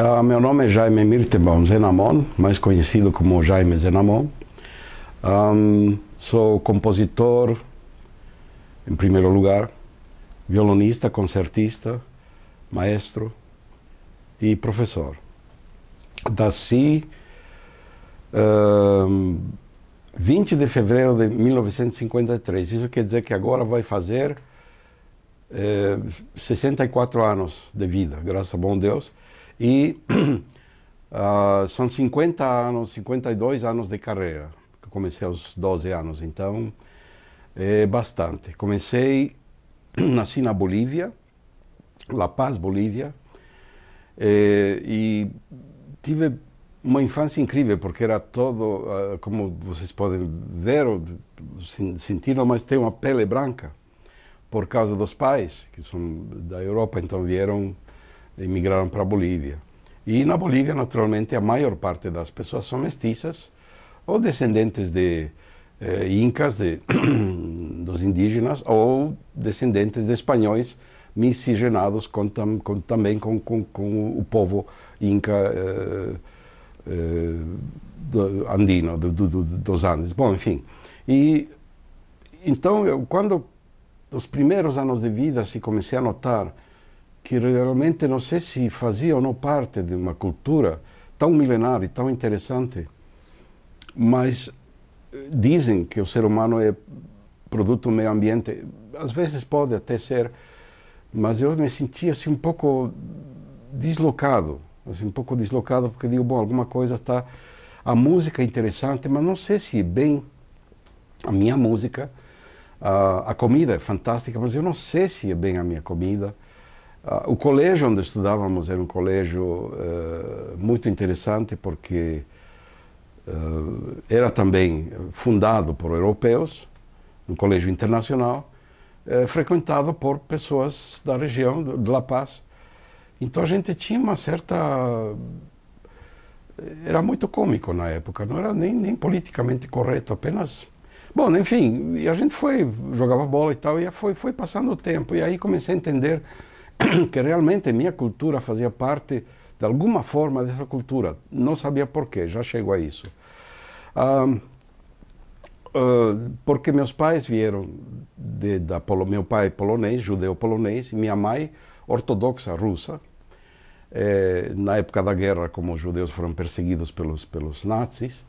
Uh, meu nome é Jaime Mirtebaum Zenamon, mais conhecido como Jaime Zenamon. Um, sou compositor, em primeiro lugar, violonista, concertista, maestro e professor. Daci, 20 de fevereiro de 1953. Isso quer dizer que agora vai fazer 64 eh, anos de vida, graças a bom Deus. E uh, são 50 anos, 52 anos de carreira. Comecei aos 12 anos, então é bastante. Comecei, nasci na Bolívia, La Paz, Bolívia, é, e tive uma infância incrível, porque era todo, uh, como vocês podem ver ou sentir, mas tem uma pele branca, por causa dos pais, que são da Europa, então vieram emigraram para a Bolívia. E na Bolívia, naturalmente, a maior parte das pessoas são mestiças ou descendentes de eh, incas, de, dos indígenas, ou descendentes de espanhóis miscigenados com, com, também com, com, o povo inca eh, eh, do, andino, do, do, dos Andes. Bom, enfim. E, então, eu, quando, nos primeiros anos de vida, se comecei a notar que realmente não sei se fazia ou não parte de uma cultura tão milenar e tão interessante, mas eh, dizem que o ser humano é produto do meio ambiente. Às vezes pode até ser, mas eu me sentia assim um pouco deslocado, assim, um pouco deslocado porque digo, bom, alguma coisa está a música é interessante, mas não sei se bem a minha música, a, a comida é fantástica, mas eu não sei se é bem a minha comida. Ah, o colégio onde estudávamos era um colégio uh, muito interessante porque uh, era também fundado por europeus, um colégio internacional, uh, frequentado por pessoas da região de La Paz. Então a gente tinha uma certa. Era muito cômico na época, não era nem, nem politicamente correto, apenas. Bom, enfim, a gente foi, jogava bola e tal, e foi, foi passando o tempo, e aí comecei a entender que realmente minha cultura fazia parte, de alguma forma, dessa cultura. Não sabia porquê, já chego a isso. Ah, porque meus pais vieram de, da meu pai é polonês, judeu polonês, e minha mãe ortodoxa russa. Eh, na época da guerra, como os judeus foram perseguidos pelos pelos nazis,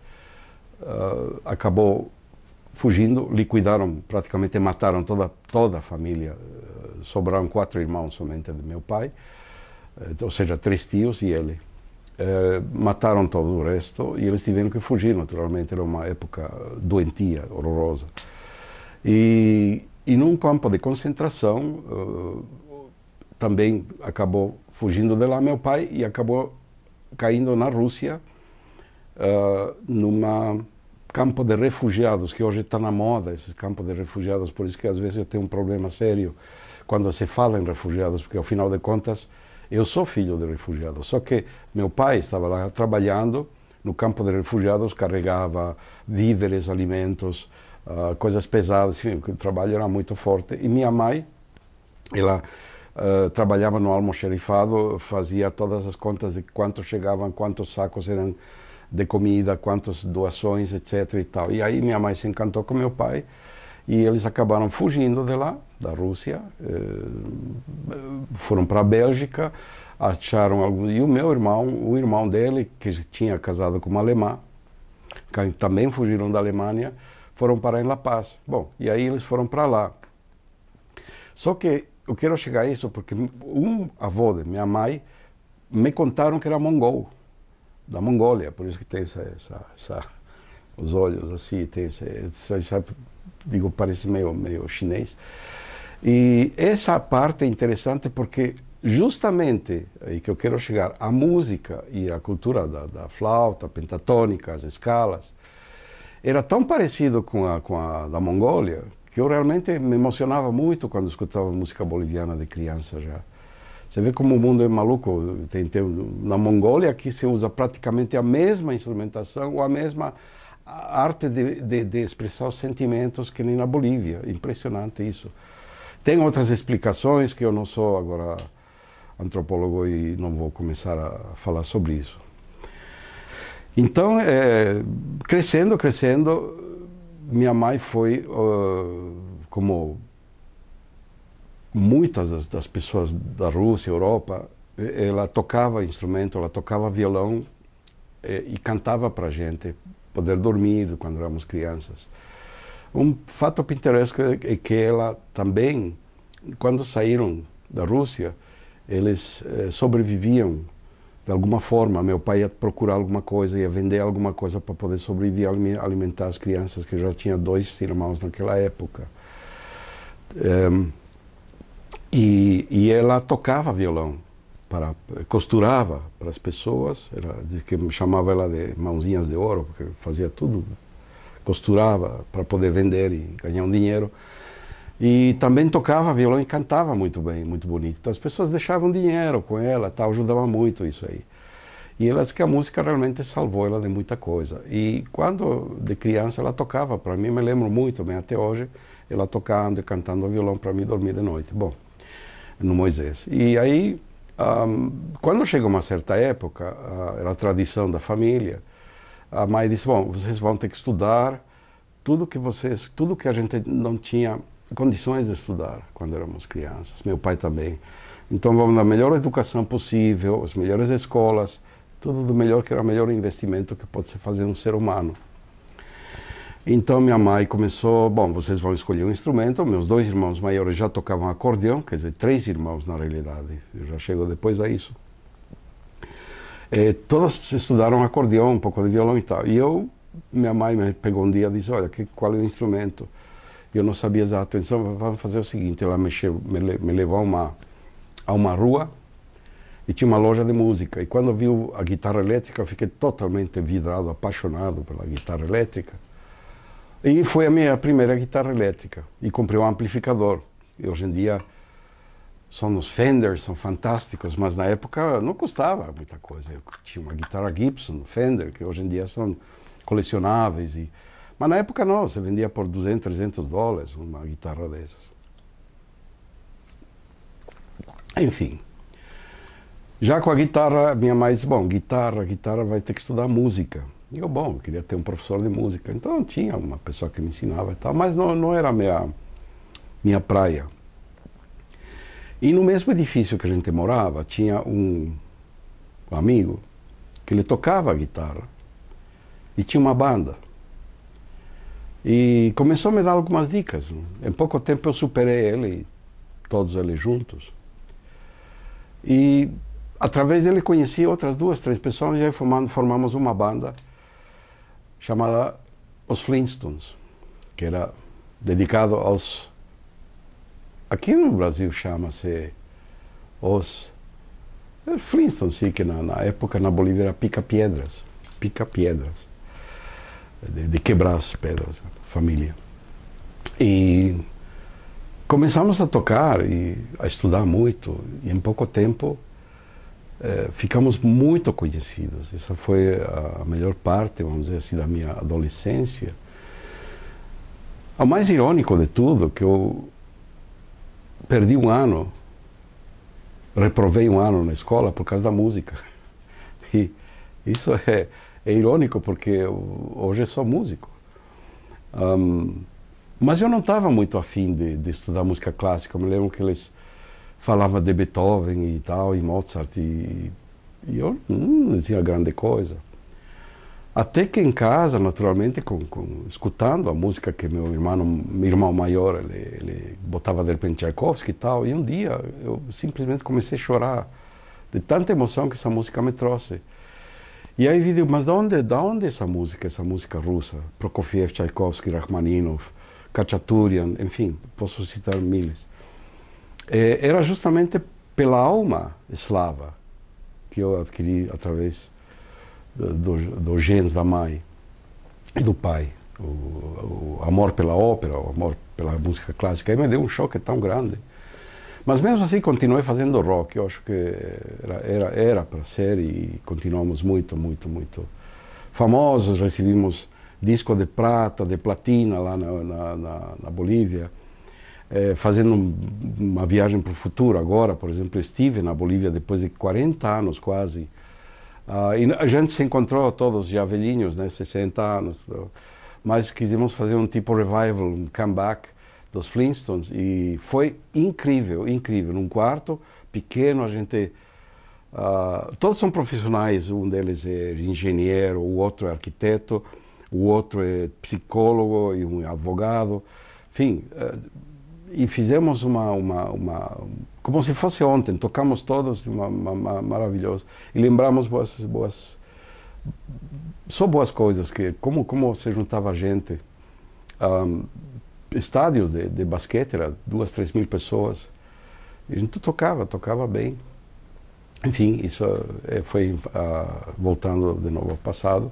uh, acabou fugindo, liquidaram praticamente mataram toda toda a família sobraram quatro irmãos somente de meu pai, eh, ou seja, três tios e ele. Uh, mataram todo o resto e eles tiveram que fugir, naturalmente, era uma época doentia, horrorosa. E, e num campo de concentração, uh, também acabou fugindo de lá meu pai e acabou caindo na Rússia, uh, numa campo de refugiados, que hoje está na moda, esses campos de refugiados, por isso que às vezes eu tenho um problema sério quando se fala em refugiados, porque afinal de contas eu sou filho de refugiados. Só que meu pai estava lá trabalhando no campo de refugiados, carregava víveres, alimentos, uh, coisas pesadas, enfim, o trabalho era muito forte. E minha mãe, ela uh, trabalhava no almoxerifado, fazia todas as contas de quanto chegavam, quantos sacos eram de comida, quantas doações, etc. E, tal. e aí minha mãe se encantou com meu pai e eles acabaram fugindo de lá, da Rússia, eh, foram para a Bélgica, acharam algum. E o meu irmão, o irmão dele, que tinha casado com uma alemã, que também fugiram da Alemanha, foram parar em La Paz. Bom, e aí eles foram para lá. Só que eu quero chegar a isso porque um avô de minha mãe me contaram que era mongol, da Mongólia, por isso que tem essa, essa, essa os olhos assim, tem essa, essa digo, parece meio, meio chinês. E essa parte é interessante porque justamente aí que eu quero chegar, a música e a cultura da, da flauta pentatônica, as escalas, era tão parecido com a, com a da Mongólia que eu realmente me emocionava muito quando escutava música boliviana de criança já. Você vê como o mundo é maluco. Tem, tem, na Mongólia aqui se usa praticamente a mesma instrumentação ou a mesma a arte de, de, de expressar os sentimentos que nem na Bolívia. Impressionante isso. Tem outras explicações que eu não sou agora antropólogo e não vou começar a falar sobre isso. Então, é, crescendo, crescendo, minha mãe foi, uh, como muitas das, das, pessoas da Rússia, Europa, ela tocava instrumento, ela tocava violão é, e cantava para gente poder dormir quando éramos crianças. Um fato pintoresco é que ela também, quando saíram da Rússia, eles eh, sobreviviam de alguma forma. Meu pai ia procurar alguma coisa, ia vender alguma coisa para poder sobreviver, alimentar as crianças, que já tinha dois irmãos naquela época. Um, ehm, e, e ela tocava violão para costurava para as pessoas, diz que chamava ela de mãozinhas de ouro, porque fazia tudo, costurava para poder vender e ganhar um dinheiro. E também tocava violão e cantava muito bem, muito bonito. Então as pessoas deixavam dinheiro com ela, tal, ajudava muito isso aí. E ela disse que a música realmente salvou ela de muita coisa. E quando de criança ela tocava, para mim me lembro muito bem até hoje, ela tocando e cantando violão para mim dormir de noite. Bom, no Moisés. E aí quando chega uma certa época, ah, era a tradição da família, a mãe disse: Bom, vocês vão ter que estudar tudo que vocês, tudo que a gente não tinha condições de estudar quando éramos crianças. Meu pai também. Então vamos na melhor educação possível, as melhores escolas, tudo do melhor que era o melhor investimento que pode se fazer um ser humano. Então minha mãe começou, bom, vocês vão escolher um instrumento. Meus dois irmãos maiores já tocavam acordeão, quer dizer, três irmãos na realidade. Eu já chego depois a isso. Eh, todos estudaram acordeão, um pouco de violão e tal. E eu, minha mãe me pegou um dia e disse, olha, que, qual é o instrumento? Eu não sabia exato. Então vamos fazer o seguinte, ela mexeu, me, me levou a uma, a uma rua e tinha uma loja de música. E quando viu a guitarra elétrica, eu fiquei totalmente vidrado, apaixonado pela guitarra elétrica. E foi a minha primeira guitarra elétrica. E comprei um amplificador. E hoje em dia são os Fenders, são fantásticos, mas na época não custava muita coisa. Eu tinha uma guitarra Gibson, Fender, que hoje em dia são colecionáveis. E... Mas na época não, você vendia por 200, 300 dólares uma guitarra dessas. Enfim. Já com a guitarra, minha mãe disse, bom, guitarra, guitarra vai ter que estudar música. E eu, bom, eu queria ter um professor de música. Então tinha uma pessoa que me ensinava e tal, mas não, não era minha, minha praia. E no mesmo edifício que a gente morava, tinha um amigo que ele tocava guitarra e tinha uma banda. E começou a me dar algumas dicas. Em pouco tempo eu superei ele, todos eles juntos. E através dele conheci outras duas, três pessoas e aí formamos uma banda chamada Os Flintstones, que era dedicado aos. Aqui no Brasil chama-se Os. Eh, Flintstones, sim, que na, na, época na Bolívia era pica-piedras. Pica-piedras. De, de quebrar as pedras, família. E começamos a tocar e a estudar muito, e em pouco tempo é, ficamos muito conhecidos. Essa foi a melhor parte, vamos dizer assim, da minha adolescência. O mais irônico de tudo é que eu perdi um ano, reprovei um ano na escola por causa da música. E isso é, é irônico porque eu, hoje sou músico. Um, mas eu não estava muito afim de, de, estudar música clássica. Eu me lembro que eles falava de Beethoven e tal, e Mozart, e, e eu hum, não dizia grande coisa. Até que em casa, naturalmente, com, com, escutando a música que meu irmão, meu irmão maior, ele, ele botava de repente Tchaikovsky e tal, e um dia eu simplesmente comecei a chorar de tanta emoção que essa música me trouxe. E aí vi, mas de onde, de onde essa música, essa música russa? Prokofiev, Tchaikovsky, Rachmaninov, Kachaturian, enfim, posso citar milhares. É, era justamente pela alma eslava que eu adquiri através dos do genes da mãe e do pai. O, o, amor pela ópera, o amor pela música clássica. Aí me deu um choque tão grande. Mas mesmo assim continuei fazendo rock. Eu acho que era era para ser e continuamos muito, muito, muito famosos. Recebemos disco de prata, de platina lá na, na, na, na Bolívia é, fazendo uma viagem para o futuro agora, por exemplo, estive na Bolívia depois de 40 anos quase. Ah, e a gente se encontrou todos já velhinhos, né, 60 anos. Mas quisemos fazer um tipo revival, um comeback dos Flintstones e foi incrível, incrível. Num quarto pequeno a gente Uh, todos são profissionais, um deles é engenheiro, o outro é arquiteto, o outro é psicólogo e um advogado. Enfim, uh, e fizemos uma, uma, uma, como se fosse ontem, tocamos todos uma, uma, uma maravilhosa e lembramos boas, boas só boas coisas que como como se juntava gente um, estádios de, de basquete era duas três mil pessoas e a gente tocava tocava bem enfim isso eh, foi uh, voltando de novo ao passado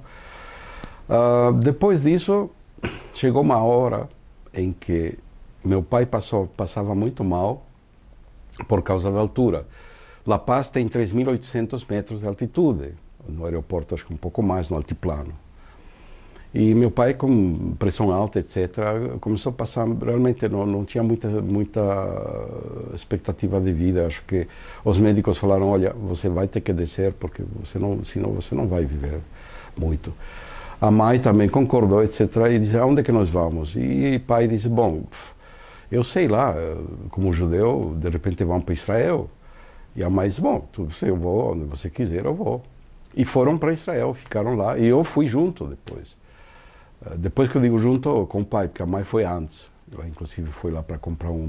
uh, depois disso chegou uma hora em que meu pai passou, passava muito mal por causa da altura. La Paz tem 3.800 metros de altitude, no aeroporto acho que um pouco mais, no altiplano. E meu pai, com pressão alta, etc., começou a passar, realmente não, não tinha muita, muita expectativa de vida. Acho que os médicos falaram, olha, você vai ter que descer, porque você não, senão você não vai viver muito. A mãe também concordou, etc., e disse, aonde é que nós vamos? E pai disse, bom... Pff, eu sei lá, como judeu, de repente vão para Israel. E a mãe disse, bom, tu, eu vou onde você quiser, eu vou. E foram para Israel, ficaram lá. E eu fui junto depois. Eh, depois que eu digo junto com o pai, porque a mãe foi antes. Ela, inclusive, foi lá para comprar um,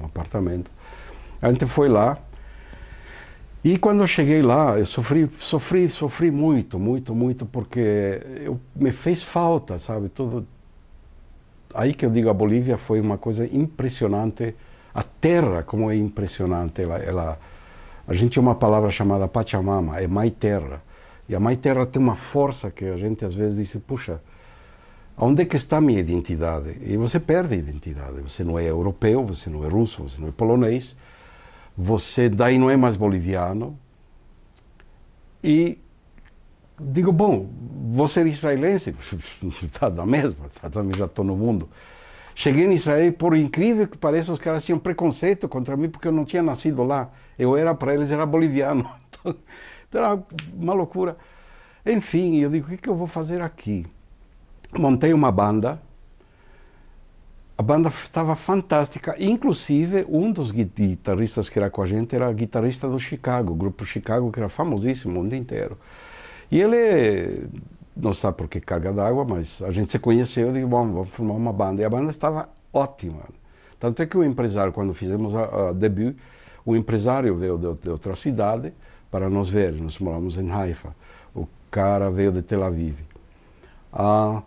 um apartamento. A gente foi lá. E quando eu cheguei lá, eu sofri, sofri, sofri muito, muito, muito, porque eu, me fez falta, sabe? tudo aí que eu digo a Bolívia foi uma coisa impressionante. A terra como é impressionante. Ela, ela a gente tem uma palavra chamada Pachamama, é mãe terra. E a mãe terra tem uma força que a gente às vezes diz, puxa, onde é que está a minha identidade? E você perde a identidade. Você não é europeu, você não é russo, você não é polonês, você daí não é mais boliviano. E digo, bom, vou ser é israelense, está da mesma, tá, também já estou no mundo. Cheguei em Israel, por incrível que pareça, os caras tinham preconceito contra mim porque eu não tinha nascido lá. Eu era, para eles, era boliviano. Então, então, era uma loucura. Enfim, eu digo, o que, que eu vou fazer aqui? Montei uma banda. A banda estava fantástica. Inclusive, um dos guitarristas que era com a gente era guitarrista do Chicago, o grupo Chicago, que era famosíssimo o mundo inteiro. E ele não sabe por que carga d'água, mas a gente se conheceu e disse, bom, vamos formar uma banda. E a banda estava ótima. Tanto é que o empresário, quando fizemos a, a debut, o empresário veio de, de, outra cidade para nos ver. Nós moramos em Haifa. O cara veio de Tel Aviv. Ah,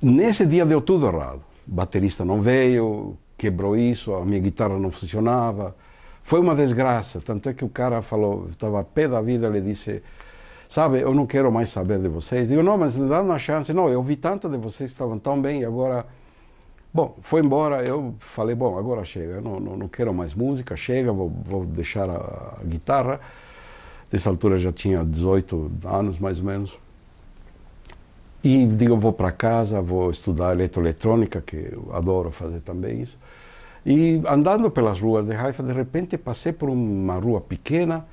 nesse dia deu tudo errado. O baterista não veio, quebrou isso, a minha guitarra não funcionava. Foi uma desgraça. Tanto é que o cara falou, estava a pé da vida, ele disse sabe, eu não quero mais saber de vocês. Digo, não, mas me dá uma chance. Não, eu vi tanto de vocês que estavam tão bem e agora... Bom, foi embora, eu falei, bom, agora chega, não, não, não quero mais música, chega, vou, vou deixar a, a guitarra. Nessa altura já tinha 18 anos, mais ou menos. E digo, vou para casa, vou estudar eletroeletrônica, que eu adoro fazer também isso. E andando pelas ruas de Haifa, de repente passei por uma rua pequena,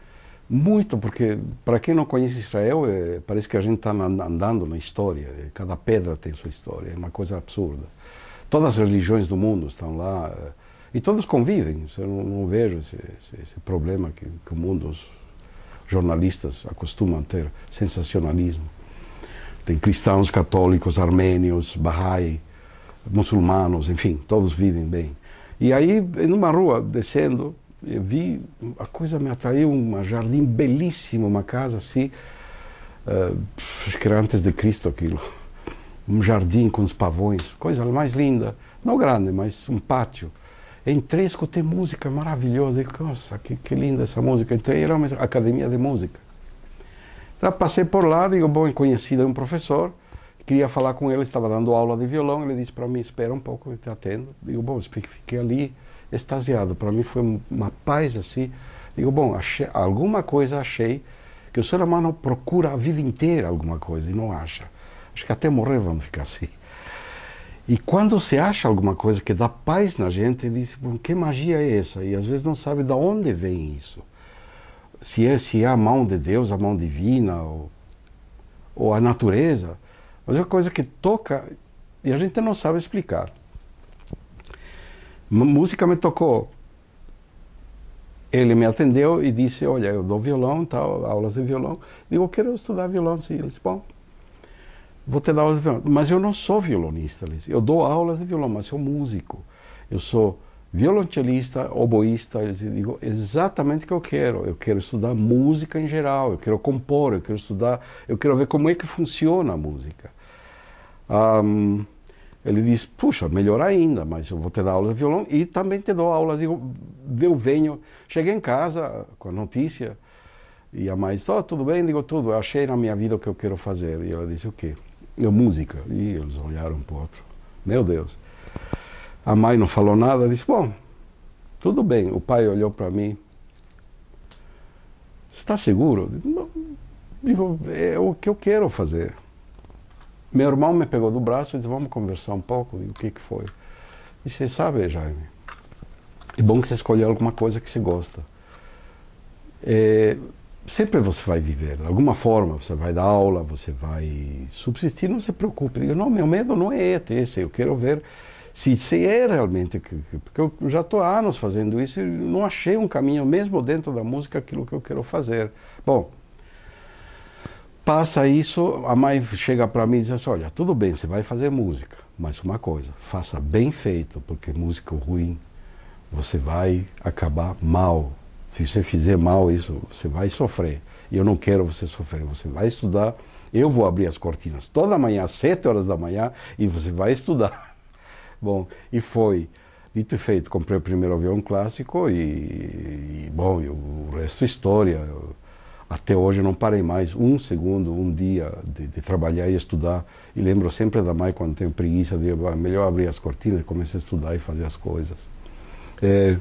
muito, porque para quem não conhece Israel, é, parece que a gente está andando na história. É, cada pedra tem sua história, é uma coisa absurda. Todas as religiões do mundo estão lá é, e todas convivem. Eu não, não vejo esse, esse, esse problema que, que, o mundo, os jornalistas acostumam a ter sensacionalismo. Tem cristãos, católicos, armênios, bahai, muçulmanos, enfim, todos vivem bem. E aí, numa rua, descendo, eu vi, a coisa me atraiu, um jardim belíssimo, uma casa assim, uh, acho que era antes de Cristo aquilo. Um jardim com os pavões, coisa mais linda. Não grande, mas um pátio. Entrei, escutei música maravilhosa. Nossa, que, que linda essa música. Entrei, era uma academia de música. Então, passei por lá, digo, bom, conheci um professor, queria falar com ele, estava dando aula de violão. Ele disse para mim: espera um pouco, eu te atendo. Digo, bom, fiquei ali extasiado. Para mim foi uma paz assim. Digo, bom, achei, alguma coisa achei que o ser humano procura a vida inteira alguma coisa e não acha. Acho que até morrer vamos ficar assim. E quando se acha alguma coisa que dá paz na gente, diz, bom, que magia é essa? E às vezes não sabe de onde vem isso. Se é, se é a mão de Deus, a mão divina, ou, ou a natureza. Mas é uma coisa que toca e a gente não sabe explicar música me tocou. Ele me atendeu e disse, olha, eu dou violão, tal, aulas de violão. Digo, eu quero estudar violão. Sim. Ele disse, bom, vou te dar aulas de violão. Mas eu não sou violonista, ele disse. Eu dou aulas de violão, mas sou músico. Eu sou violoncelista, oboísta, eu digo exatamente o que eu quero. Eu quero estudar música em geral, eu quero compor, eu quero estudar, eu quero ver como é que funciona a música. Um, ele disse, puxa, melhor ainda, mas eu vou te dar aula de violão e também te dou aulas. Eu, eu venho, cheguei em casa com a notícia e a mãe disse, oh, tudo bem? Digo, tudo, eu achei na minha vida o que eu quero fazer. E ela disse, o quê? Eu, música. E eles olharam um para o outro, meu Deus. A mãe não falou nada, disse, bom, tudo bem. O pai olhou para mim, está seguro? Digo, é o que eu quero fazer. Meu irmão me pegou do braço e disse: Vamos conversar um pouco. E o que, que foi? E você sabe, Jaime, é bom que você escolha alguma coisa que você gosta. É, sempre você vai viver, de alguma forma, você vai dar aula, você vai subsistir, não se preocupe. Diga, não, meu medo não é, é esse, eu quero ver se, se é realmente, porque eu já estou há anos fazendo isso e não achei um caminho, mesmo dentro da música, aquilo que eu quero fazer. Bom, Passa isso, a mãe chega para mim e diz assim: Olha, tudo bem, você vai fazer música, mas uma coisa, faça bem feito, porque música ruim você vai acabar mal. Se você fizer mal isso, você vai sofrer. E eu não quero você sofrer. Você vai estudar, eu vou abrir as cortinas toda manhã, às sete horas da manhã, e você vai estudar. Bom, e foi. Dito e feito, comprei o primeiro avião clássico e, e bom, e o resto história. Eu, até hoje não parei mais um segundo, um dia de, de trabalhar e estudar. E lembro sempre da mãe quando tenho preguiça de ah, melhor abrir as cortinas, e começar a estudar e fazer as coisas. É,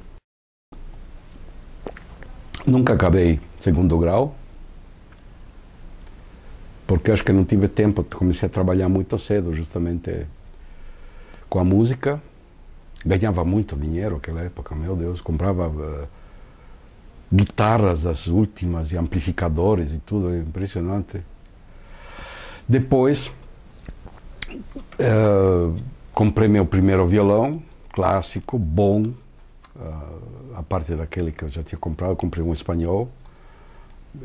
nunca acabei segundo grau, porque acho que não tive tempo, comecei a trabalhar muito cedo, justamente com a música. Ganhava muito dinheiro naquela época, meu Deus, comprava eh, guitarras das últimas e amplificadores e tudo, é impressionante. Depois, uh, comprei meu primeiro violão, clássico, bom, uh, a parte daquele que eu já tinha comprado, comprei um espanhol,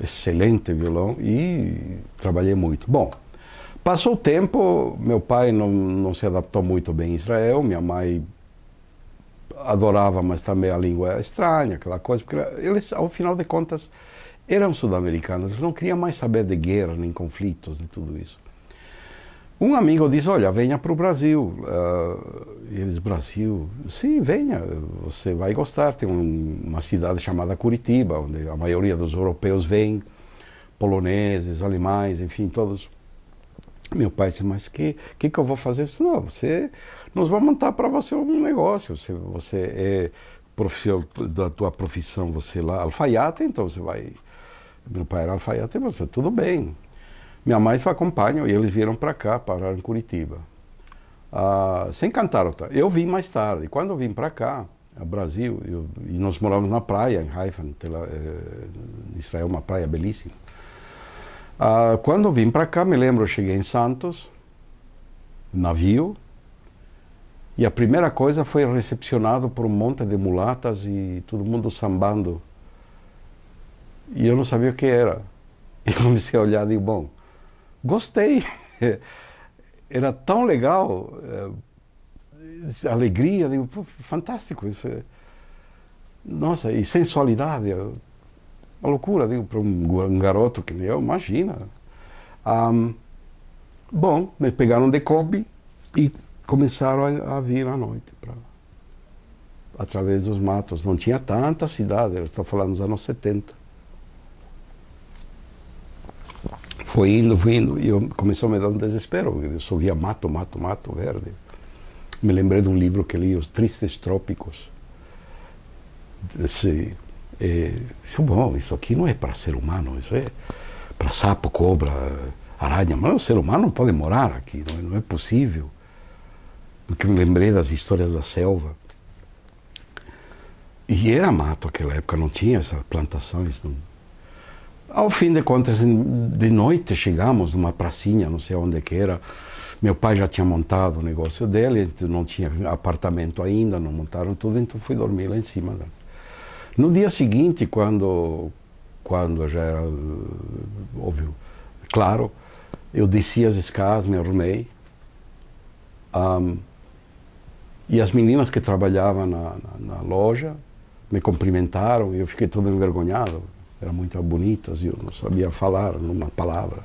excelente violão e trabalhei muito. Bom, passou o tempo, meu pai não, não se adaptou muito bem em Israel, minha mãe adorava, mas também a língua é estranha, aquela coisa, porque eles, ao final de contas, eram sul-americanos, não queriam mais saber de guerra, nem conflitos, nem tudo isso. Um amigo disse, olha, venha para o Brasil. Uh, eles, Brasil? Sim, venha, você vai gostar. Tem um, uma cidade chamada Curitiba, onde a maioria dos europeus vem, poloneses, alemães, enfim, todos ah, meu pai disse, mas o que, que, que eu vou fazer? Eu disse, não, você, nós vamos montar para você um negócio. Você, você é profissional da tua profissão, você lá, alfaiate, então você vai... Meu pai era alfaiate, você, tudo bem. Minha mãe se acompanha e eles vieram para cá, pararam em Curitiba. Ah, sem cantar, eu vim mais tarde. Quando eu vim para cá, ao Brasil, eu, e nós morávamos na praia, em Haifa, eh, Israel, uma praia belíssima. Ah, quando vim para cá, me lembro, eu cheguei em Santos, navio, e a primeira coisa foi recepcionado por um monte de mulatas e todo mundo sambando. E eu não sabia o que era. E comecei a olhar e bom, gostei. Era tão legal, eh, alegria, digo, fantástico isso. Nossa, e sensualidade. Uma loucura, digo, para um garoto que nem eu, imagina. Um, bom, me pegaram de Kobe e começaram a, a vir à noite para através dos matos. Não tinha tanta cidade, eles estou falando dos anos 70. Foi indo, foi indo, e eu, começou a me dar um desespero, eu só via mato, mato, mato verde. Me lembrei de um livro que li, Os Tristes Trópicos, desse é, isso é bom, isso aqui não é para ser humano, isso é para sapo, cobra, aranha. Mas o ser humano não pode morar aqui, não é, não é possível. Porque me lembrei das histórias da selva. E era mato naquela época, não tinha essas plantações. Não. Ao fim de contas, de noite chegamos numa pracinha, não sei onde é que era. Meu pai já tinha montado o negócio dele, não tinha apartamento ainda, não montaram tudo, então fui dormir lá em cima. Né? No dia seguinte, quando, quando já era óbvio, claro, eu desci as escadas, me arrumei. Um, e as meninas que trabalhavam na, na, na loja me cumprimentaram e eu fiquei todo envergonhado. Eram muito bonitas e eu não sabia falar uma palavra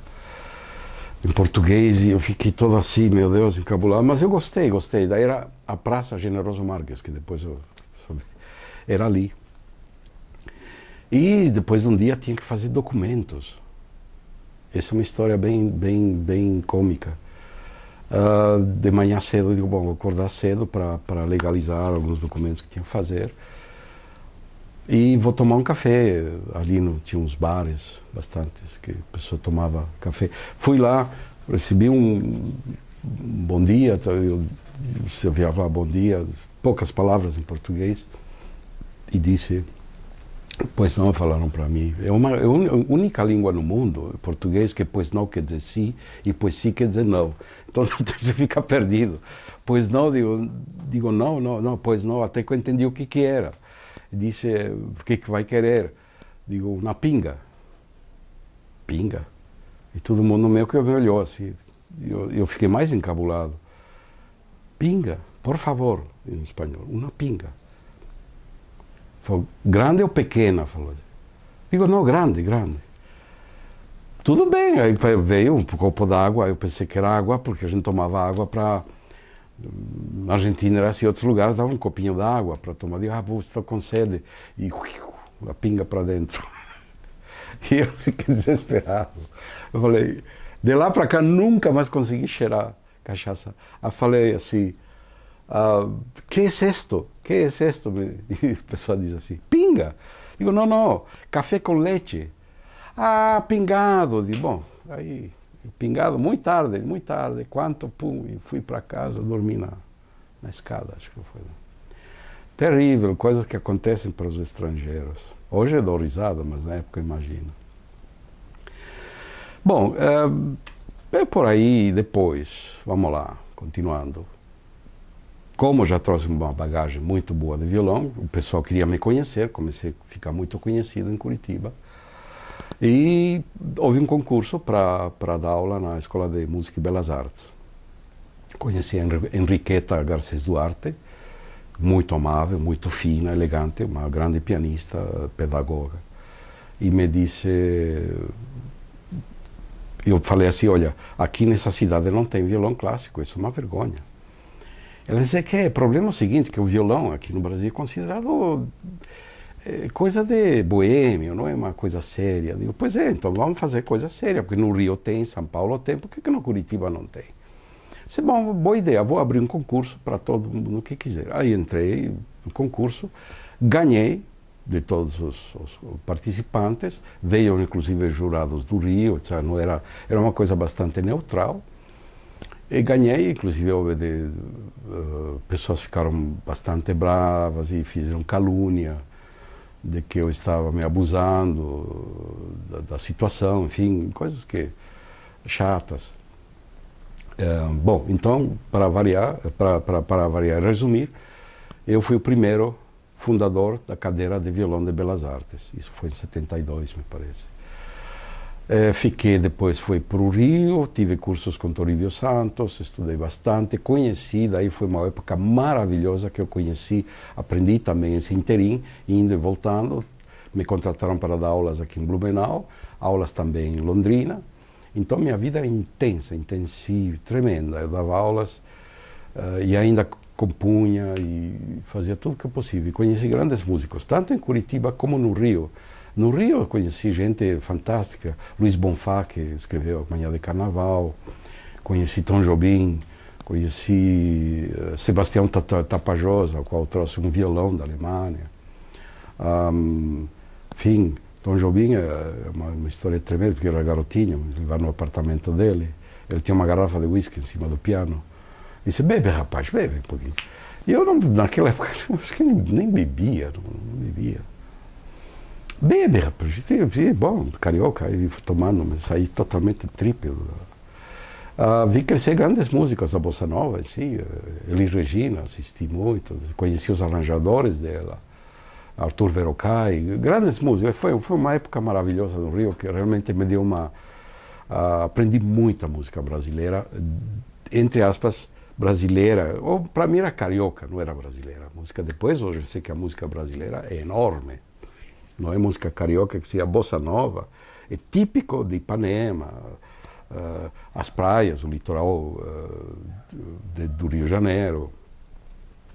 em português e eu fiquei todo assim, meu Deus, encabulado. Mas eu gostei, gostei. Daí era a Praça Generoso Marques, que depois eu soube. Era ali. E depois um dia tinha que fazer documentos. Essa é uma história bem, bem, bem cômica. Uh, de manhã cedo, eu digo, bom, vou acordar cedo para legalizar alguns documentos que tinha que fazer. E vou tomar um café. Ali no, tinha uns bares bastantes que a pessoa tomava café. Fui lá, recebi um, um bom dia, tá, eu, você via lá bom dia, poucas palavras em português, e disse Pois não, falaram para mim. É uma é, é a única língua no mundo, português, que pois não quer dizer sim e pois sim quer dizer não. Então, então você fica perdido. Pois não, digo, digo não, não, não, pois não, até que eu entendi o que que era. Disse, o que que vai querer? Digo, na pinga. Pinga? E todo mundo meio que me olhou assim. Eu, eu fiquei mais encabulado. Pinga, por favor, em espanhol, uma pinga. Falou, grande ou pequena? Falou. Digo, não, grande, grande. Tudo bem, aí veio um copo d'água, eu pensei que era água, porque a gente tomava água para. Na Argentina era assim, outros lugares dava um copinho d'água para tomar. Digo, ah, pô, estou com sede. E a pinga para dentro. E eu fiquei desesperado. Eu falei, de lá para cá nunca mais consegui cheirar cachaça. Aí falei assim, ah, que é isto? Que é isto? E a pessoa diz assim, pinga. Digo, não, não, café com leite. Ah, pingado. Digo, bom, aí, pingado, muito tarde, muito tarde. Quanto, pum, e fui para casa, dormi na, na escada, acho que foi. Né? Terrível, coisas que acontecem para os estrangeiros. Hoje é dorizada, mas na época imagina. Bom, é, é por aí depois, vamos lá, continuando. Como eu já trouxe uma bagagem muito boa de violão, o pessoal queria me conhecer, comecei a ficar muito conhecido em Curitiba. E houve um concurso para dar aula na Escola de Música e Belas Artes. Conheci a Enriqueta Garcês Duarte, muito amável, muito fina, elegante, uma grande pianista, pedagoga. E me disse. Eu falei assim: olha, aqui nessa cidade não tem violão clássico, isso é uma vergonha. Ela dizia que é problema o seguinte, que o violão aqui no Brasil é considerado é, coisa de boêmio, não é uma coisa séria. Eu digo, pois é, então vamos fazer coisa séria, porque no Rio tem, em São Paulo tem, por que, que no Curitiba não tem? Disse, bom, boa ideia, vou abrir um concurso para todo mundo que quiser. Aí entrei no concurso, ganhei de todos os, os participantes, veio inclusive jurados do Rio, etc. Não era, era uma coisa bastante neutral. E ganhei, inclusive de, uh, eh, pessoas ficaram bastante bravas e fizeram calúnia de que eu estava me abusando da, da situação, enfim, coisas que chatas. Uh, bom, então para variar, para para variar, resumir, eu fui o primeiro fundador da cadeira de violão de Belas Artes. Isso foi em 72, me parece. Eh, fiquei depois, fui para o Rio, tive cursos com Toribio Santos, estudei bastante, conheci, daí foi uma época maravilhosa que eu conheci, aprendi também esse interim, indo e voltando. Me contrataram para dar aulas aqui em Blumenau, aulas também em Londrina. Então minha vida era intensa, intensiva, tremenda. Eu dava aulas uh, e ainda compunha e fazia tudo o que possível. E conheci grandes músicos, tanto em Curitiba como no Rio. No Rio eu conheci gente fantástica. Luiz Bonfá, que escreveu A Manhã de Carnaval. Conheci Tom Jobim. Conheci eh, Sebastião Tapajós, ao qual trouxe um violão da Alemanha. Um, enfim, Tom Jobim é, é uma, uma história tremenda, porque eu era garotinho, ele vai no apartamento dele. Ele tinha uma garrafa de whisky em cima do piano. E disse, bebe rapaz, bebe um pouquinho. E eu não, naquela época acho que nem, nem bebia, não, não bebia. Bebe, rapaz. Vi, bom, carioca, e tomando, me saí totalmente triplo. Ah, vi crescer grandes músicas da Bossa Nova, assim, Elis Regina, assisti muito, conheci os arranjadores dela, Arthur Verocai, grandes músicas. Foi, foi uma época maravilhosa no Rio, que realmente me deu uma... Ah, aprendi muita música brasileira, entre aspas, brasileira, ou para mim era carioca, não era brasileira a música. Depois, hoje, eu sei que a música brasileira é enorme não é música carioca que seria a bossa nova é típico de Ipanema, uh, as praias, o litoral uh, de, do Rio de Janeiro,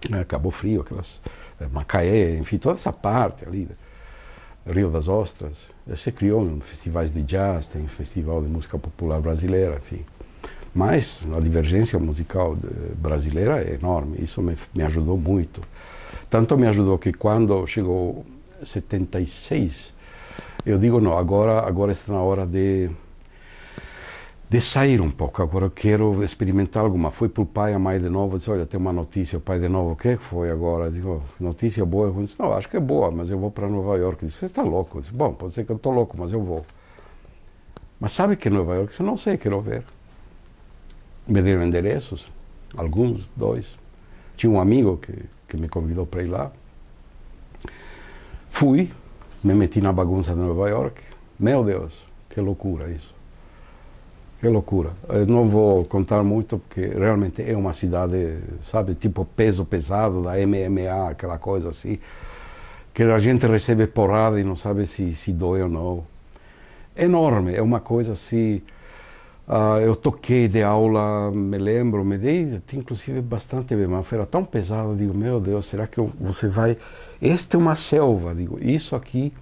né, Cabo Frio, aquelas uh, Macaé, enfim, toda essa parte ali, Rio das Ostras, se criou um, festivais de jazz, tem festival de música popular brasileira, enfim. Mas a divergência musical brasileira é enorme, isso me, me ajudou muito. Tanto me ajudou que quando chegou 76, eu digo, não, agora, agora está na hora de, de sair um pouco, agora eu quero experimentar alguma. Fui para o pai, a mãe de novo, disse, olha, tem uma notícia, o pai de novo, o que é foi agora? Eu digo, notícia boa? Eu disse, não, acho que é boa, mas eu vou para Nova York. ele disse, você está louco? ele disse, bom, pode ser que eu estou louco, mas eu vou. Mas sabe que Nova York? Eu disse, não sei, quero ver. Me deram endereços, alguns, dois. Tinha um amigo que, que me convidou para ir lá. Fui, me meti na bagunça de Nova York. Meu Deus, que loucura isso. Que loucura. Eu eh, não vou contar muito porque realmente é uma cidade, sabe, tipo peso pesado da MMA, aquela coisa assim, que a gente recebe porrada e não sabe se, se dói ou não. Enorme, é uma coisa assim. Uh, eu toquei de aula, me lembro, me dei inclusive bastante bem, mas era tão pesado, digo, meu Deus, será que eu, você vai. Esta é uma selva, digo, isso aqui.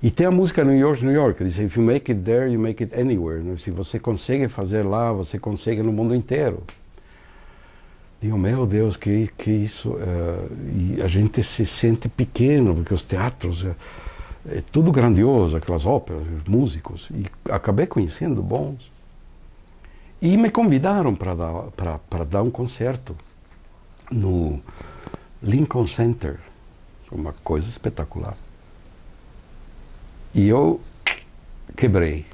E tem a música New York, New York, diz: If you make it there, you make it anywhere. Né? Se você consegue fazer lá, você consegue no mundo inteiro. Digo, meu Deus, que, que isso. Uh, e a gente se sente pequeno, porque os teatros. Uh, é tudo grandioso, aquelas óperas, músicos, e acabei conhecendo bons. E me convidaram para dar, para dar um concerto no Lincoln Center, é uma coisa espetacular. E eu quebrei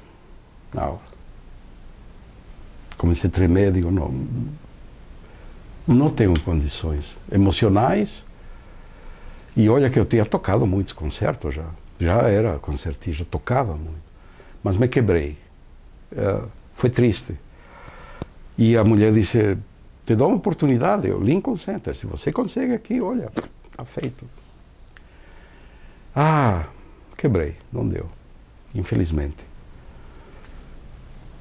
na aula. Comecei a tremer, digo, não, não tenho condições emocionais. E olha que eu tinha tocado muitos concertos já já era concertista, tocava muito, mas me quebrei. Uh, foi triste. E a mulher disse: Te dou uma oportunidade, o Lincoln Center, se você consegue aqui, olha, está feito. Ah, quebrei, não deu, infelizmente.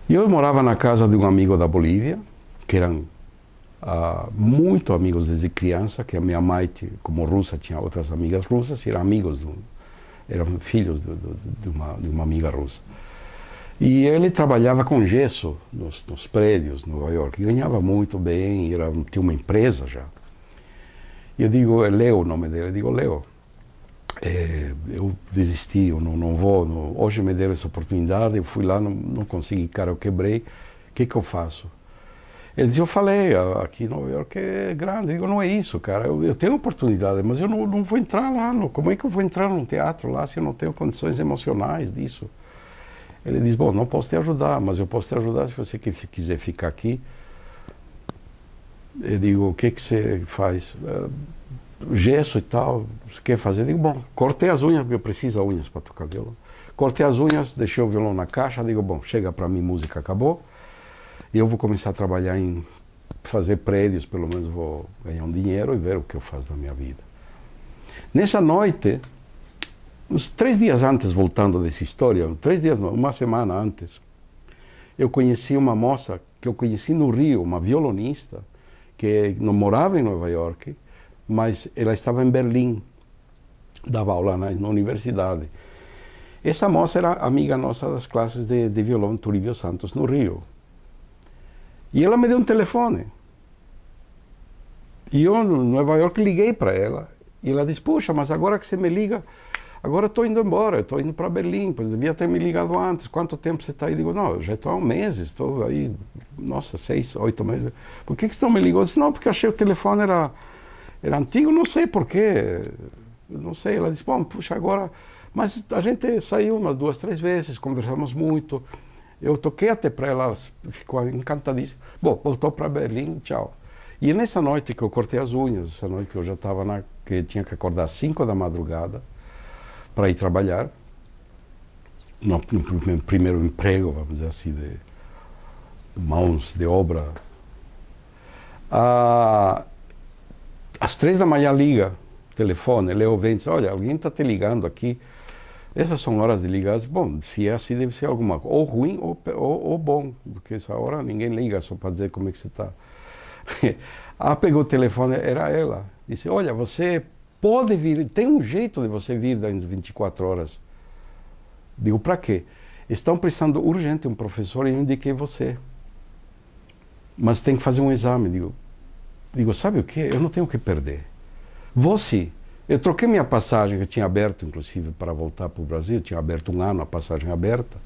E eu morava na casa de um amigo da Bolívia, que eram uh, muito amigos desde criança, que a minha mãe, como russa, tinha outras amigas russas, e eram amigos do, eram filhos de, de, uma, de uma amiga russa. E ele trabalhava com gesso nos, nos prédios em Nova York, ganhava muito bem, era, tinha uma empresa já. E eu digo, é Leo o nome dele, eu digo, Leo, é, eu desisti, eu não, não vou, não, hoje me deram essa oportunidade, eu fui lá, não, não consegui, cara, eu quebrei, o que, que eu faço? Ele diz eu falei, aqui em Nova York é grande. Eu digo, não é isso, cara. Eu, eu tenho oportunidade, mas eu não, não vou entrar lá. No, como é que eu vou entrar num teatro lá se eu não tenho condições emocionais disso? Ele diz, bom, não posso te ajudar, mas eu posso te ajudar se você quiser ficar aqui. Eu digo, o que, que você faz? É, gesso e tal, você quer fazer? Eu digo, bom, cortei as unhas, porque eu preciso de unhas para tocar violão. Cortei as unhas, deixei o violão na caixa, digo, bom, chega para mim, música acabou. Eu vou começar a trabalhar em fazer prédios, pelo menos vou ganhar um dinheiro e ver o que eu faço na minha vida. Nessa noite, uns três dias antes, voltando dessa história, três dias, uma semana antes, eu conheci uma moça que eu conheci no Rio, uma violonista, que não morava em Nova York, mas ela estava em Berlim, dava aula na, na universidade. Essa moça era amiga nossa das classes de, de violão Turibio Santos no Rio. E ela me deu um telefone. E eu, em Nova York, liguei para ela. E ela disse: Poxa, mas agora que você me liga, agora estou indo embora, estou indo para Berlim, pois devia ter me ligado antes. Quanto tempo você está aí? Digo: Não, já estou há um mês, estou aí, nossa, seis, oito meses. Por que, que você não me ligou? Eu disse: Não, porque achei o telefone era, era antigo, não sei porquê. Não sei. Ela disse: Bom, puxa, agora. Mas a gente saiu umas duas, três vezes, conversamos muito. Eu toquei até para ela, ficou encantadíssima. Bom, voltou para Berlim, tchau. E nessa noite que eu cortei as unhas, essa noite que eu já estava na. que tinha que acordar às 5 da madrugada para ir trabalhar, no, no, primeiro emprego, vamos dizer assim, de mãos de obra. Ah, às três da manhã liga o telefone, ele ouve diz: Olha, alguém está te ligando aqui essas são horas de ligadas, bom, se é assim deve ser alguma coisa, ou ruim ou, ou, ou bom, porque essa hora ninguém liga só para dizer como é que você está. ah, pegou o telefone, era ela. Disse, olha, você pode vir, tem um jeito de você vir das 24 horas. Digo, para quê? Estão precisando urgente um professor e eu indiquei você. Mas tem que fazer um exame. Digo, digo sabe o que? Eu não tenho o que perder. Você. Eu troquei minha passagem, que eu tinha aberto, inclusive, para voltar para o Brasil, tinha aberto um ano a passagem aberta.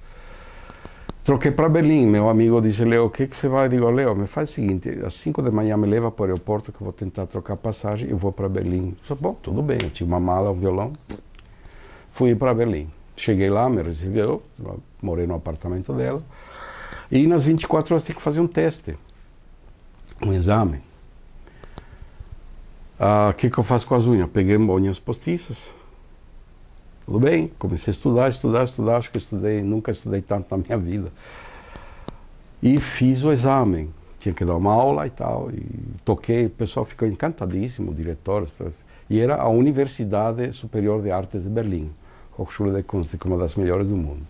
Troquei para Berlim, meu amigo disse, Leo, o que, que você vai? Eu digo, Leo, me faz o seguinte, às 5 da manhã me leva para o aeroporto que eu vou tentar trocar passagem e vou para Berlim. Eu disse, bom, tudo bem, eu tinha uma mala, um violão, fui para Berlim. Cheguei lá, me recebeu, morei no apartamento dela, e nas 24 horas tinha que fazer um teste, um exame. O ah, que, que eu faço com as unhas? peguei unhas postiças. Tudo bem, comecei a estudar, estudar, estudar. Acho que estudei, nunca estudei tanto na minha vida. E fiz o exame. Tinha que dar uma aula e tal. E toquei, o pessoal ficou encantadíssimo, o diretor. E era a Universidade Superior de Artes de Berlim, Hochschule der Kunst, é uma das melhores do mundo.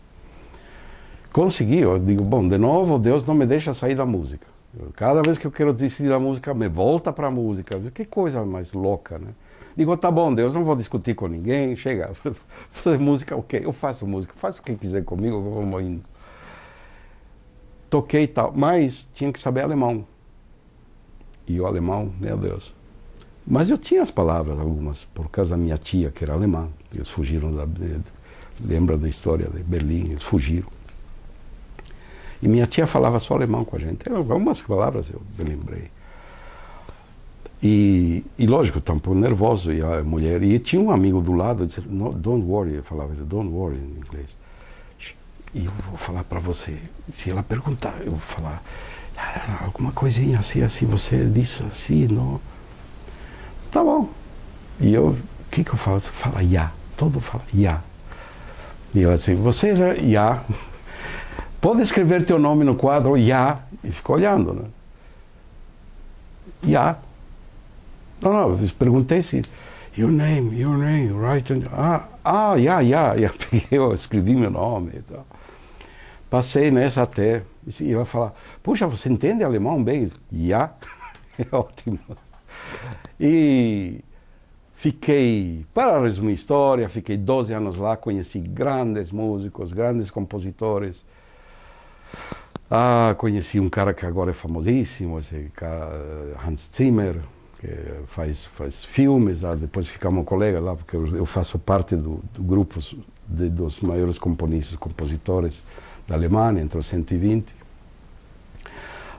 Consegui, eu digo, bom, de novo, Deus não me deixa sair da música. Cada vez que eu quero desistir da música, me volta para a música. Que coisa mais louca, né? Digo, tá bom, Deus, não vou discutir com ninguém, chega. Fazer música, ok, eu faço música, faça o que quiser comigo, eu vou indo. Toquei e tal, mas tinha que saber alemão. E o alemão, meu Deus. Mas eu tinha as palavras, algumas, por causa da minha tia, que era alemã. Eles fugiram da. Eh, lembra da história de Berlim? Eles fugiram. E minha tia falava só alemão com a gente. Eram algumas palavras eu me lembrei. E, e lógico, estava um pouco nervoso, e a mulher. E tinha um amigo do lado, disse, don't worry, eu falava ele, don't worry em inglês. E eu vou falar para você. Se ela perguntar, eu vou falar ah, alguma coisinha assim, assim, você disse assim, não. Tá bom. E eu, o que, que eu falo? Você fala ya. Todo fala ya. E ela disse, você já, ya pode escrever teu nome no quadro, já, e ficou olhando, né? Já. Não, não, perguntei se, your name, your name, right, and, ah, ah, já, já, já, eu escrevi meu nome e tal. Passei nessa até, e ela falar puxa, você entende alemão bem? Já, é ótimo. E fiquei, para resumir a história, fiquei 12 anos lá, conheci grandes músicos, grandes compositores, ah, conheci um cara que agora é famosíssimo, esse cara, eh, Hans Zimmer, que faz, faz filmes, ah, depois fica meu colega lá, porque eu faço parte do, do grupo de, dos maiores componistas, compositores da Alemanha, entre os 120.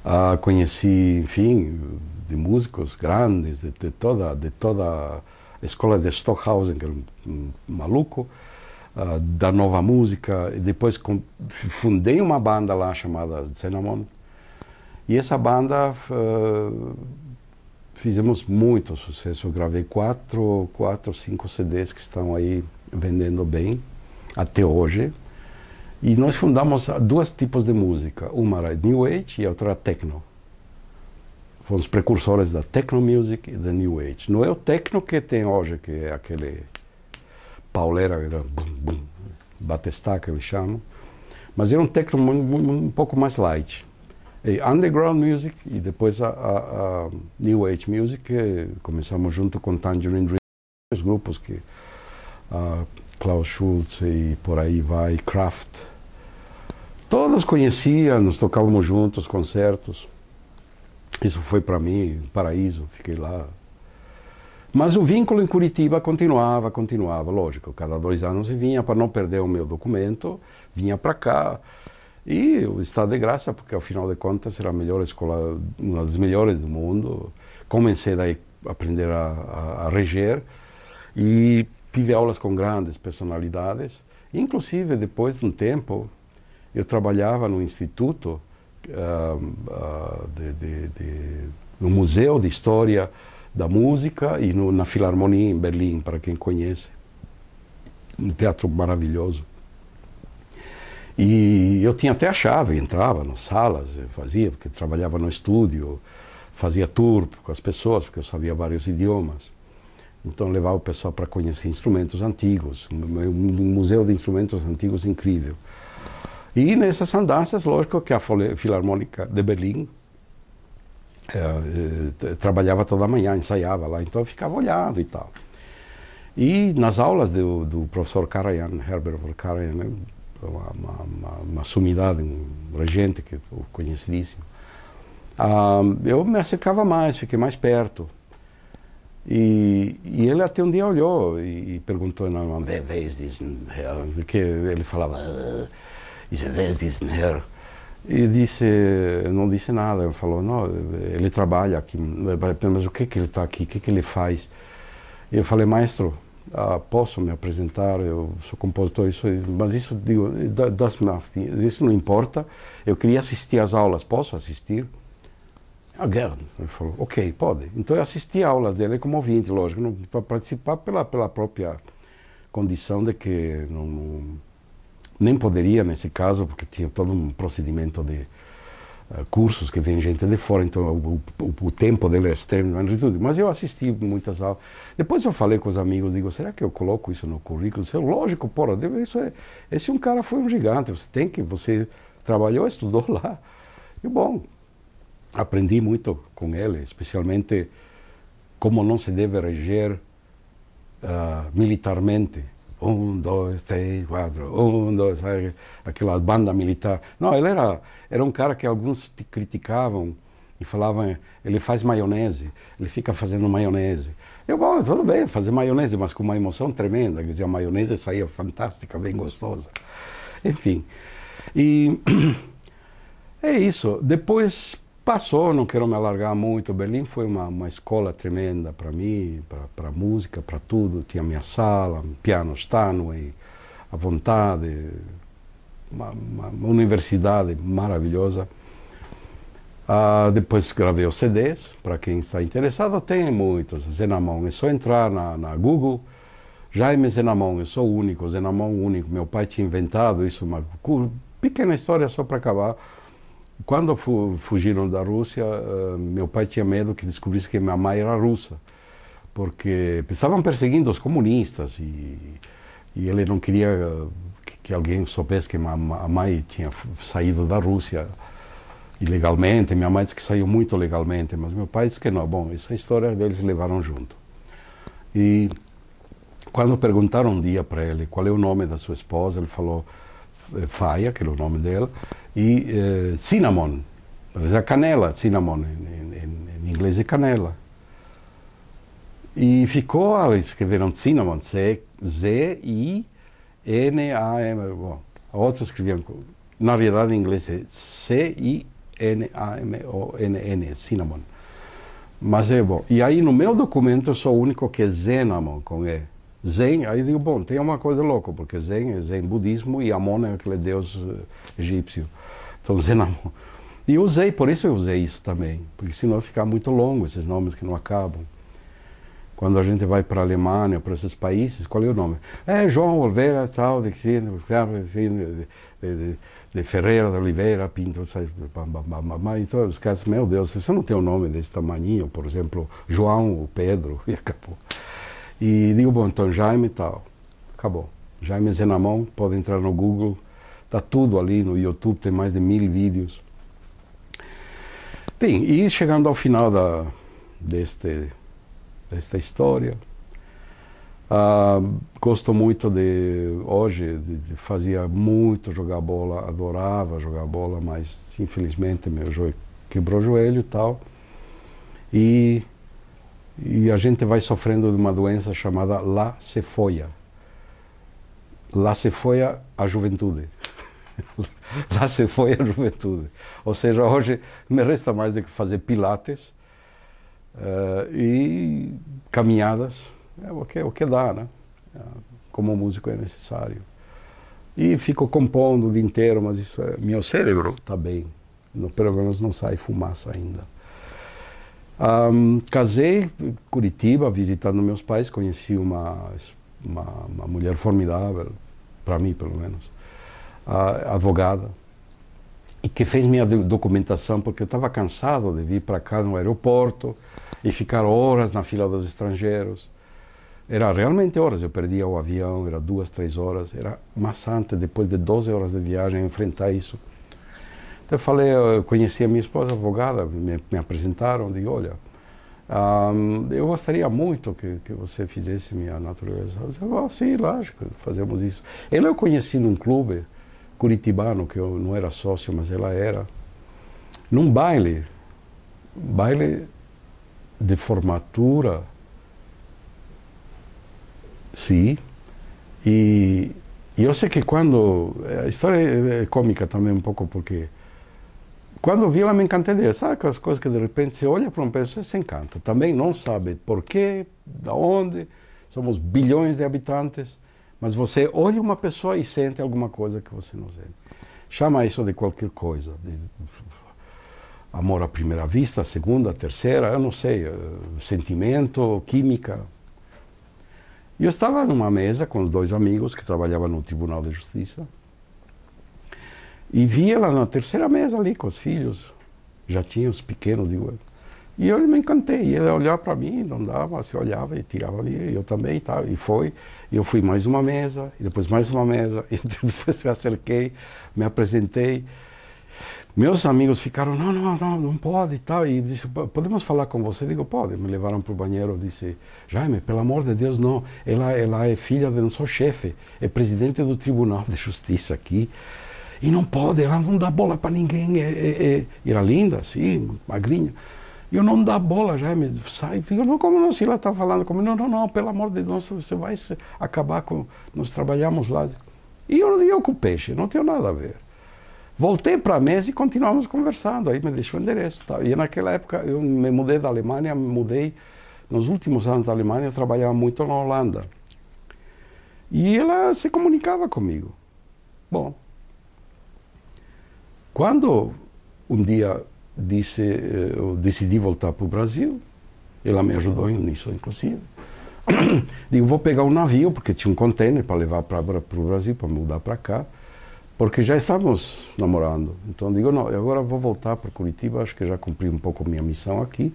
Ah, conheci, enfim, de músicos grandes, de, de toda, de toda a escola de Stockhausen, que era é um, um maluco. Ah, da nova música. Depois com, fundei uma banda lá chamada Cinnamon. E essa banda uh, fizemos muito sucesso. Eu gravei quatro, quatro, cinco CDs que estão aí vendendo bem até hoje. E nós fundamos dois tipos de música, uma era New Age e outra era Techno. Fomos precursores da Techno Music e da New Age. Não é o Techno que tem hoje, que é aquele pauleira, era bum, bum, batestaca, eles chamam. Mas era um techno um, um pouco mais light. E underground music e depois a, a, a, New Age music, que começamos junto com Tangerine Dream, os grupos que uh, Klaus Schultz e por aí vai, Kraft. Todos conheciam, nos tocávamos juntos, concertos. Isso foi para mim um paraíso, fiquei lá mas o vínculo em Curitiba continuava, continuava, lógico. Cada dois anos eu vinha para não perder o meu documento, vinha para cá. E o Estado de Graça, porque ao final de contas era a melhor escola, uma das melhores do mundo. Comecei daí a aprender a, a, a reger e tive aulas com grandes personalidades. Inclusive, depois de um tempo, eu trabalhava no instituto, uh, uh, de, de, de, no Museu de História da música e no, na Filarmonia em Berlim, para quem conhece. Um teatro maravilhoso. E eu tinha até a chave, entrava nas salas, fazia, porque trabalhava no estúdio, fazia tour com as pessoas, porque eu sabia vários idiomas. Então levava o pessoal para conhecer instrumentos antigos, um museu de instrumentos antigos incrível. E nessas andanças, lógico que a Filarmônica de Berlim é, é, trabalhava toda manhã, ensaiava lá, então eu ficava olhando e tal. E nas aulas do, do professor Karajan, Herbert Karajan, né, uma, uma, uma, sumidade, um regente que eu conhecidíssimo, ah, eu me acercava mais, fiquei mais perto. E, e, ele até um dia olhou e, e perguntou em alemão, vez diesen Herr, porque ele falava, diese ah, é vez diesen né? Herr, e disse, não disse nada, ele falou, não, ele trabalha aqui, mas o que, que ele está aqui, o que, que ele faz? E eu falei, maestro, ah, posso me apresentar, eu sou compositor, isso, mas isso, digo, das, isso não importa, eu queria assistir às aulas, posso assistir? A ah, guerra. Ele falou, ok, pode. Então eu assisti aulas dele é como ouvinte, lógico, para participar pela, pela própria condição de que não nem poderia nesse caso, porque tinha todo um procedimento de uh, cursos que vem gente de fora, então o, o, o tempo dele ser extremo, mas eu assisti muitas aulas. Depois eu falei com os amigos, digo, será que eu coloco isso no currículo? Disse, lógico, porra, isso é, esse um cara foi um gigante, você tem que, você trabalhou, estudou lá. E bom, aprendi muito com ele, especialmente como não se deve reger uh, militarmente um, dois, três, quatro, um, dois, sabe? aquela banda militar. Não, ele era, era um cara que alguns criticavam e falavam, ele faz maionese, ele fica fazendo maionese. Eu, bom, tudo bem, fazer maionese, mas com uma emoção tremenda, quer dizer, a maionese saía fantástica, bem gostosa. Enfim, e é isso. Depois Passou, não quero me alargar muito. Berlim foi uma, uma escola tremenda para mim, para música, para tudo. Tinha minha sala, piano Stanway, à vontade, uma, uma, uma universidade maravilhosa. Uh, depois gravei os CDs, para quem está interessado, tem muitos. Zenamon, é só entrar na, na Google. Jaime Zenamon, eu sou único, Zenamon único. Meu pai tinha inventado isso, uma pequena história só para acabar. Quando fu fugiram da Rússia, uh, meu pai tinha medo que descobrisse que minha mãe era russa, porque estavam perseguindo os comunistas e, e ele não queria eh, que, que alguém soubesse que minha mãe tinha saído da Rússia ilegalmente. Minha mãe disse que saiu muito legalmente, mas meu pai disse que não. Bom, essa história deles levaram junto. E quando perguntaram um dia para ele qual é o nome da sua esposa, ele falou eh, Faia, que era o nome dela e uh, cinnamon, a canela, cinnamon em, em, em, inglês é canela. E ficou, eles escreveram cinnamon, Z-I-N-A-M, bom, Outros escreviam, na realidade em inglês é C-I-N-A-M-O-N-N, cinnamon. Mas é bom. E aí no meu documento eu sou o único que é Zenamon com E. Zen, aí eu digo, bom, tem uma coisa louca, porque Zen é Zen budismo e Amon é aquele deus eh, egípcio. São Zenamon. E usei, por isso eu usei isso também, porque senão ficar muito longo esses nomes que não acabam. Quando a gente vai para a Alemanha, para esses países, qual é o nome? É João Oliveira, tal, de, de, de, de Ferreira de Oliveira, Pinto, sabe, e todos os caras, meu Deus, você não tem um nome desse tamanho, por exemplo, João ou Pedro, e acabou. E digo, bom, então Jaime tal, acabou. Jaime Zenamon, pode entrar no Google, Está tudo ali no YouTube, tem mais de mil vídeos. Bem, e chegando ao final da, deste, desta história, ah, gosto muito de hoje, de, de, fazia muito jogar bola, adorava jogar bola, mas infelizmente meu joelho quebrou o joelho e tal. E, e a gente vai sofrendo de uma doença chamada La Lacefoia, a juventude. lá se foi a juventude. Ou seja, hoje me resta mais do que fazer pilates uh, e caminhadas, é o que, o que dá, né? Eh, como músico é necessário. E fico compondo o dia inteiro, mas isso é, meu cérebro está bem. No, pelo menos não sai fumaça ainda. Um, casei em Curitiba, visitando meus pais, conheci uma, uma, uma mulher formidável, para mim pelo menos a advogada, e que fez minha documentação, porque eu estava cansado de vir para cá no aeroporto e ficar horas na fila dos estrangeiros. Era realmente horas, eu perdia o avião, era duas, três horas, era maçante depois de 12 horas de viagem enfrentar isso. Então eu falei, eu conheci a minha esposa, advogada, me, me apresentaram, digo, olha, eu gostaria muito que, que você fizesse minha natureza. Eu disse, oh, sim, lógico, fazemos isso. Ele eu conheci num clube, curitibano, que eu não era sócio, mas ela era, num baile, baile de formatura, sim, e, e eu sei que quando, eh, a história é, é cômica também um pouco, porque quando vi ela me encantei, sabe aquelas coisas que de repente você olha para uma pessoa e se encanta, também não sabe porquê, da onde, somos bilhões de habitantes, mas você olha uma pessoa e sente alguma coisa que você não sente. Chama isso de qualquer coisa. De amor à primeira vista, segunda, terceira, eu não sei, eh, sentimento, química. E eu estava numa mesa com os dois amigos que trabalhavam no Tribunal de Justiça. E vi ela na terceira mesa ali com os filhos. Já tinha os pequenos, digo eu. E eu me encantei. e Ele olhava para mim, não dava, se olhava e tirava ali, eu também e tal. E foi. Eu fui mais uma mesa, e depois mais uma mesa, e depois me acerquei, me apresentei. Meus amigos ficaram, não, não, não, não pode e tal. E disse, podemos falar com você? Digo, pode. Me levaram para o banheiro, disse, Jaime, pelo amor de Deus, não. Ela, ela é filha de nosso chefe, é presidente do Tribunal de Justiça aqui. E não pode, ela não dá bola para ninguém. É, é, é. E era linda, assim, magrinha eu não dá bola já, é me sai. Digo, não, como não, se ela está falando comigo, não, não, não, pelo amor de Deus, você vai acabar com. Nós trabalhamos lá. E eu, eu com o peixe, não tenho nada a ver. Voltei para a mesa e continuamos conversando. Aí me deixou o endereço. Tá? E naquela época eu me mudei da Alemanha, me mudei. Nos últimos anos da Alemanha eu trabalhava muito na Holanda. E ela se comunicava comigo. Bom, quando um dia disse, eh, eu decidi voltar para o Brasil. Ela me ajudou nisso, inclusive. Digo, vou pegar um navio, porque tinha um container para levar para o Brasil, para mudar para cá, porque já estávamos namorando. Então, digo, não, agora vou voltar para Curitiba, acho que já cumpri um pouco minha missão aqui.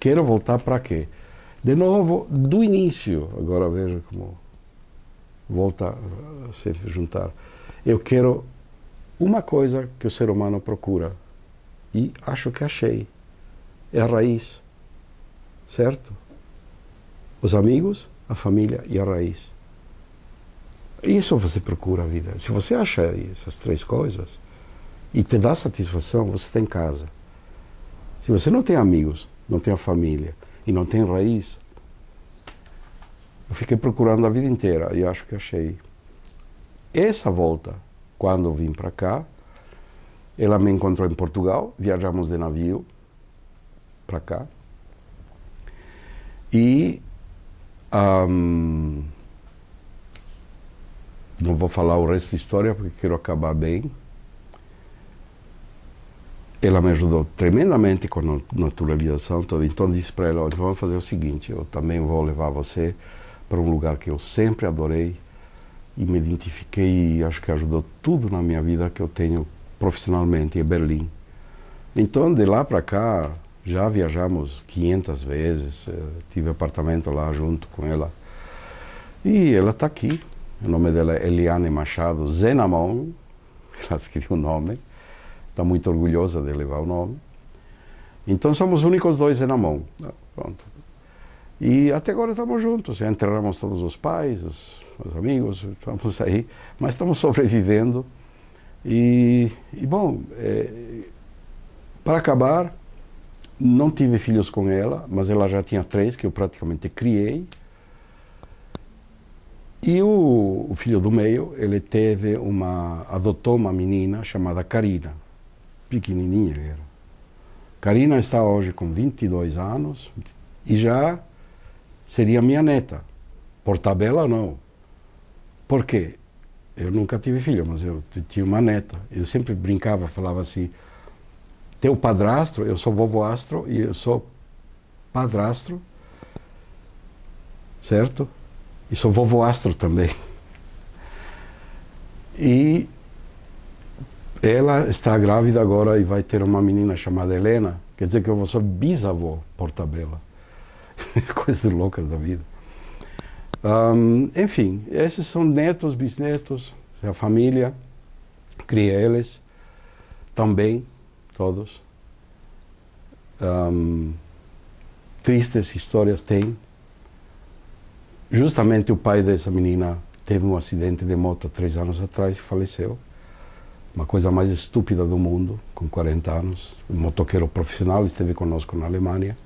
Quero voltar para quê? De novo, do início, agora veja como volta eh, sempre juntar. Eu quero uma coisa que o ser humano procura e acho que achei. É a raiz. Certo? Os amigos, a família e a raiz. Isso você procura a vida. Se você acha essas três coisas e te dá satisfação, você tem casa. Se você não tem amigos, não tem a família e não tem raiz, eu fiquei procurando a vida inteira e acho que achei. Essa volta, quando vim para cá, ela me encontrou em Portugal, viajamos de navio para cá. E. Um, não vou falar o resto da história porque quero acabar bem. Ela me ajudou tremendamente com a naturalização toda. Então disse para ela: então vamos fazer o seguinte, eu também vou levar você para um lugar que eu sempre adorei e me identifiquei e acho que ajudou tudo na minha vida que eu tenho profissionalmente em Berlim. Então, de lá para cá, já viajamos 500 vezes. Eh, tive apartamento lá junto com ela. E ela está aqui. O nome dela é Eliane Machado Zenamon. Ela escreveu o nome. Está muito orgulhosa de levar o nome. Então somos únicos dois Zenamon. Ah, pronto. E até agora estamos juntos. Enterramos todos os pais, os, os amigos. Estamos aí. Mas estamos sobrevivendo. E, e bom, é, para acabar, não tive filhos com ela, mas ela já tinha três que eu praticamente criei. E o, o filho do meio, ele teve uma, adotou uma menina chamada Karina, pequenininha era. Karina está hoje com 22 anos e já seria minha neta. Por tabela, não. Por quê? Eu nunca tive filha, mas eu tinha uma neta. Eu sempre brincava, falava assim: teu padrastro, eu sou vovô astro e eu sou padrastro, certo? E sou vovô astro também. E ela está grávida agora e vai ter uma menina chamada Helena. Quer dizer que eu vou ser bisavô por tabela. Coisas loucas da vida. Um, enfim, esses são netos, bisnetos, a família cria eles também, todos. Um, tristes histórias tem. Justamente o pai dessa menina teve um acidente de moto três anos atrás e faleceu. Uma coisa mais estúpida do mundo, com 40 anos. Um motoqueiro profissional esteve conosco na Alemanha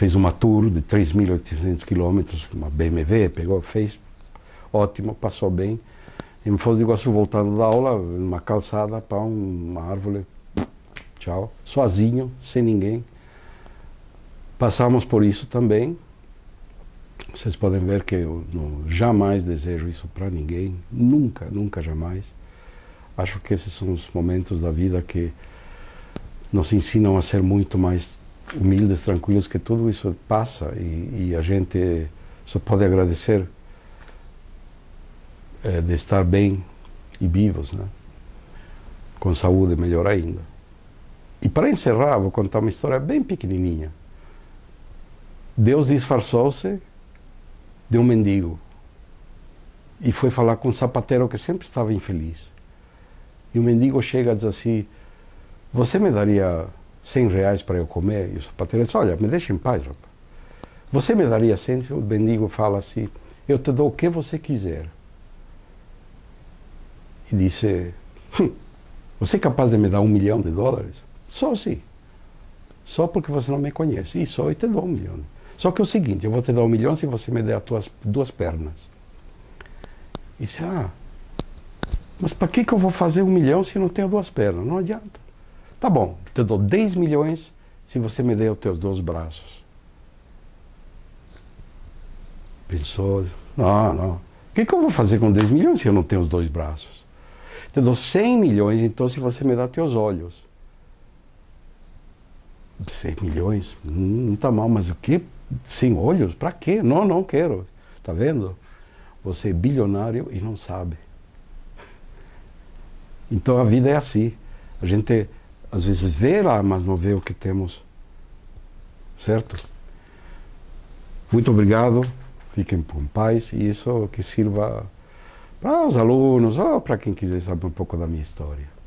fez uma tour de 3.800 quilômetros, uma BMW, pegou, fez, ótimo, passou bem. me Foz do Iguaçu, voltando da aula, numa calçada, para uma árvore, tchau, sozinho, sem ninguém. Passamos por isso também. Vocês podem ver que eu não, jamais desejo isso para ninguém, nunca, nunca, jamais. Acho que esses são os momentos da vida que nos ensinam a ser muito mais humildes, tranquilos, que tudo isso passa e, e a gente só pode agradecer é, de estar bem e vivos, né? com saúde melhor ainda. E para encerrar, vou contar uma história bem pequenininha. Deus disfarçou-se de um mendigo e foi falar com um sapateiro que sempre estava infeliz. E o mendigo chega e diz assim: Você me daria 100 reais para eu comer. E o sapateiro disse, olha, me deixa em paz, rapaz. Você me daria 100? O bendigo fala assim, eu te dou o que você quiser. E disse, hum, você é capaz de me dar um milhão de dólares? Só sim. Só porque você não me conhece. E só eu te dou um milhão. Só que é o seguinte, eu vou te dar um milhão se você me der as tuas duas pernas. E disse, ah, mas para que, que eu vou fazer um milhão se não tenho duas pernas? Não adianta. Tá bom, te dou 10 milhões se você me der os teus dois braços. Pensou, não, não. O que, que eu vou fazer com 10 milhões se eu não tenho os dois braços? Te dou 100 milhões, então, se você me dá teus olhos. 100 milhões? Hum, não tá mal, mas o que? Sem olhos? Para quê? Não, não quero. Tá vendo? Você é bilionário e não sabe. Então a vida é assim. A gente às vezes vê lá, mas não vê o que temos. Certo? Muito obrigado. Fiquem com paz e isso que sirva para os alunos ou para quem quiser saber um pouco da minha história.